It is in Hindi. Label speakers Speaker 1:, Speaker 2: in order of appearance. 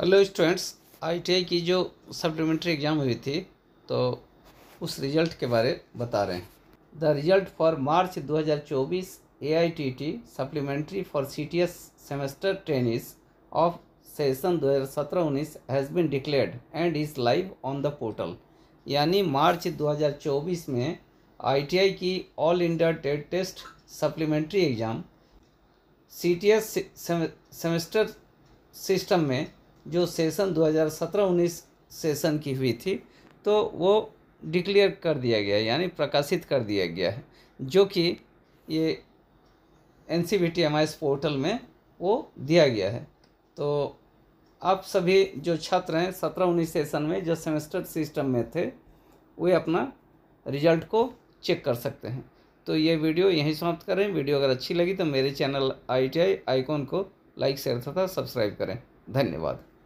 Speaker 1: हेलो स्टूडेंट्स आईटीआई की जो सप्लीमेंट्री एग्ज़ाम हुई थी तो उस रिज़ल्ट के बारे बता रहे हैं द रिज़ल्ट फॉर मार्च 2024 चौबीस supplementary for CTS semester ten is of session 2017-19 has been declared and is live on the portal यानी मार्च 2024 में आईटीआई की ऑल इंडिया टेट test supplementary exam C semester system में जो सेशन 2017-19 सेशन की हुई थी तो वो डिक्लेयर कर दिया गया यानी प्रकाशित कर दिया गया है जो कि ये N C V T M I S portal में वो दिया गया है तो आप सभी जो छात्र हैं सत्रह उन्नीस सेशन में जो सेमेस्टर सिस्टम में थे वे अपना रिजल्ट को चेक कर सकते हैं तो ये वीडियो यहीं समाप्त करें वीडियो अगर अच्छी लगी तो मेरे channel I T I icon को लाइक शेयर तथा सब्सक्राइब करें धन्यवाद